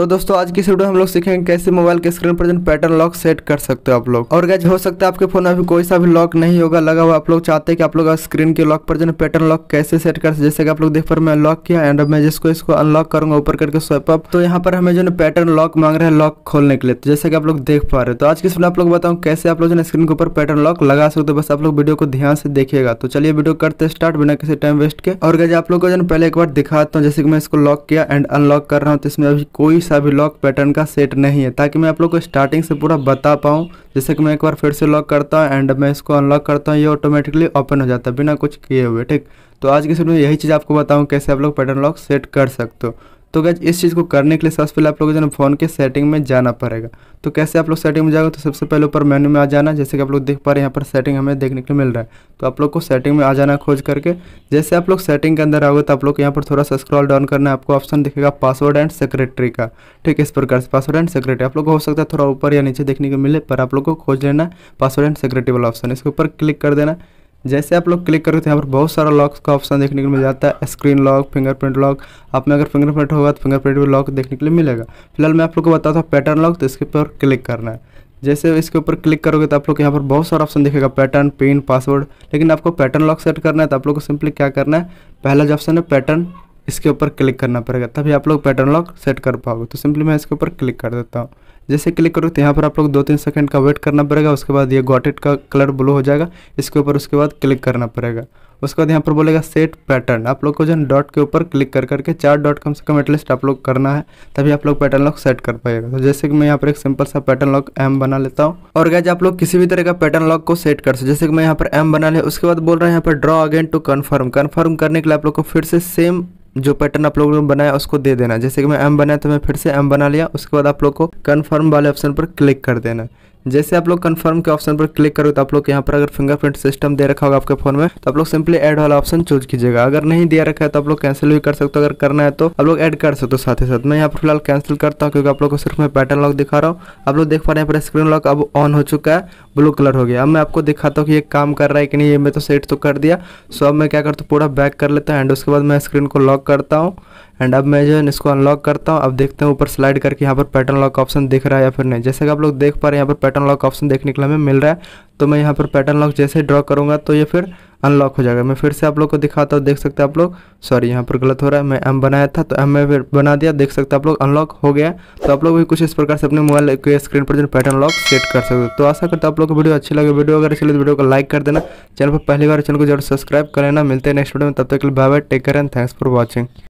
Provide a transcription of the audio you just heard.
तो दोस्तों आज की वीडियो हम लोग सीखेंगे कैसे मोबाइल के स्क्रीन पर पैटर्न लॉक सेट कर सकते हो आप लोग और गैज हो सकता है आपके फोन में अभी कोई सा भी लॉक नहीं होगा लगा हुआ आप लोग चाहते हैं कि आप लोग स्क्रीन के लॉक पर जो पैटर्न लॉक कैसे सेट कर सकते जैसे कि आप लोग देख पर मैं लॉक किया एंड मैं जिसको इसको अनलॉक करूंगा ऊपर करके स्वेप अप तो यहाँ पर हमें जो पैटर्न लॉक मांग रहे हैं लॉक खोलने के लिए तो जैसे कि आप लोग देख पा रहे हो तो आज की आप लोग बताऊँ कैसे आप लोग जो स्क्रीन के ऊपर पैटर्न लॉक लगा सकते हो तो बस आप लोग वीडियो को ध्यान से देखिएगा तो चलिए वीडियो करते स्टार्ट बिना किसी टाइम वेस्ट के और गैज आप लोग को जो पहले एक बार दिखाता हूँ जैसे कि मैं इसको लॉक किया एंड अनलॉक कर रहा हूँ तो इसमें अभी कोई सा भी लॉक पैटर्न का सेट नहीं है ताकि मैं आप लोग को स्टार्टिंग से पूरा बता पाऊँ जैसे कि मैं एक बार फिर से लॉक करता हूँ एंड मैं इसको अनलॉक करता हूँ ये ऑटोमेटिकली ओपन हो जाता है बिना कुछ किए हुए ठीक तो आज के समय यही चीज़ आपको बताऊँ कैसे आप लोग पैटर्न लॉक सेट कर सकते हो तो गैज इस चीज़ को करने के लिए सबसे पहले आप लोग जो फ़ोन के सेटिंग में जाना पड़ेगा तो कैसे आप लोग सेटिंग में जाएगा तो सबसे पहले ऊपर मेन्यू में आ जाना जैसे कि आप लोग देख पा रहे हैं यहाँ पर सेटिंग हमें देखने के लिए मिल रहा है तो आप लोग को सेटिंग में आ जाना खोज करके जैसे आप लोग सेटिंग के अंदर आओगे तो आप लोग यहाँ पर थोड़ा सा स्क्रॉल डाउन करना है आपको ऑप्शन दिखेगा पासवर्ड एंड सेक्रेटरी का ठीक है इस प्रकार से पासवर्ड एंड सेक्रेटरी आप लोग को हो सकता है थोड़ा ऊपर या नीचे देखने को मिले पर आप लोग को खोज लेना पासवर्ड एंड सेक्रेटरी वाला ऑप्शन इसके ऊपर क्लिक कर देना जैसे आप लोग क्लिक करोगे तो यहाँ पर बहुत सारा लॉक का ऑप्शन देखने को मिल जाता है स्क्रीन लॉक फिंगरप्रिंट लॉक आप में अगर फिंगरप्रिंट होगा तो फिंगरप्रिंट भी लॉक देखने के लिए मिलेगा फिलहाल मैं आप लोग को बताता हूँ पैटर्न लॉक तो इसके ऊपर क्लिक करना है जैसे इसके ऊपर क्लिक करोगे तो आप लोग यहाँ पर बहुत सारा ऑप्शन देखेगा पैटर्न पिन पासवर्ड लेकिन आपको पैटर्न लॉक सेट करना है तो आप लोग को सिंपली क्या करना है पहला जो ऑप्शन है पैटर्न इसके ऊपर क्लिक करना पड़ेगा तभी आप लोग पैटर्न लॉक सेट कर पाओगे तो सिंपली मैं इसके ऊपर क्लिक कर देता हूँ जैसे क्लिक करो तो यहाँ पर आप लोग दो तीन सेकंड का वेट करना पड़ेगा उसके बाद ये गॉटेड का कलर ब्लू हो जाएगा इसके ऊपर उसके बाद क्लिक करना पड़ेगा उसके बाद यहाँ पर बोलेगा सेट पैटर्न आप लोग को जो है डॉट के ऊपर क्लिक कर करके चार डॉट कम से कम एटलीस्ट आप लोग करना है तभी आप लोग पैटर्न लॉक सेट कर पाएगा तो जैसे कि मैं यहाँ पर एक सिंपल सा पैटर्न लॉक एम बना लेता हूँ और गैज आप लोग किसी भी तरह का पैटर्न लॉक को सेट कर सकते जैसे कि मैं यहाँ पर एम बना लिया उसके बाद बोल रहा है यहाँ पर draw again to confirm confirm करने के लिए आप लोग को फिर से सेम जो पैटर्न आप लोगों ने बनाया उसको दे देना जैसे कि मैं एम बनाया तो मैं फिर से एम बना लिया उसके बाद आप लोग को कन्फर्म वाले ऑप्शन पर क्लिक कर देना जैसे आप लोग कंफर्म के ऑप्शन पर क्लिक करोगे तो आप लोग यहाँ पर अगर फिंगरप्रिंट सिस्टम दे रखा होगा आपके फोन में तो आप लोग सिंपली ऐड वाला ऑप्शन चूज कीजिएगा अगर नहीं दिया रखा है तो आप लोग कैंसिल भी कर सकते हो अगर करना है तो आप लोग ऐड कर सकते हो साथ ही साथ मैं यहाँ पर फिलहाल कैंसिल करता हूँ क्योंकि आप लोग को सिर्फ मैं पैटर्न लॉक दिखा रहा हूँ आप लोग देख पा रहे हैं यहाँ पर स्क्रीन लॉक अब ऑन हो चुका है ब्लू कलर हो गया अब मैं आपको दिखाता हूँ कि ये काम कर रहा है कि नहीं ये मैं तो सेट तो कर दिया सो अब मैं क्या करता हूँ पूरा बैक कर लेता हूँ एंड उसके बाद मैं स्क्रीन को लॉक करता हूँ एंड अब मैं जो है इसको अनलॉक करता हूँ अब देखते हैं ऊपर स्लाइड करके यहाँ पर पैटर्न लॉक ऑप्शन दिख रहा है या फिर नहीं जैसे कि आप लोग देख पा रहे हैं यहाँ पर पैटर्न लॉक ऑप्शन देखने के लिए हमें मिल रहा है तो मैं यहाँ पर पैटर्न लॉक जैसे ड्रॉ करूँगा तो ये फिर अनलॉक हो जाएगा मैं फिर से आप लोग को दिखाता हूँ देख सकते हैं आप लोग सॉरी यहाँ पर गलत हो रहा है मैं एम बनाया था तो एम में फिर बना दिया देख सकते आप लोग अनलॉक हो गया तो आप लोग भी कुछ इस प्रकार से अपने मोबाइल के स्क्रीन पर जो पैटर्न लॉक सेट कर सकते तो आशा करते आप लोग को वीडियो अच्छी लगे वीडियो अगर अच्छी लगे तो वीडियो को लाइक कर देना चैनल पर पहली बार चैनल को जरूर सब्सक्राइब कर लेना मिलते हैं नेक्स्ट वीडियो में तब तक के लिए bye bye take care and thanks for watching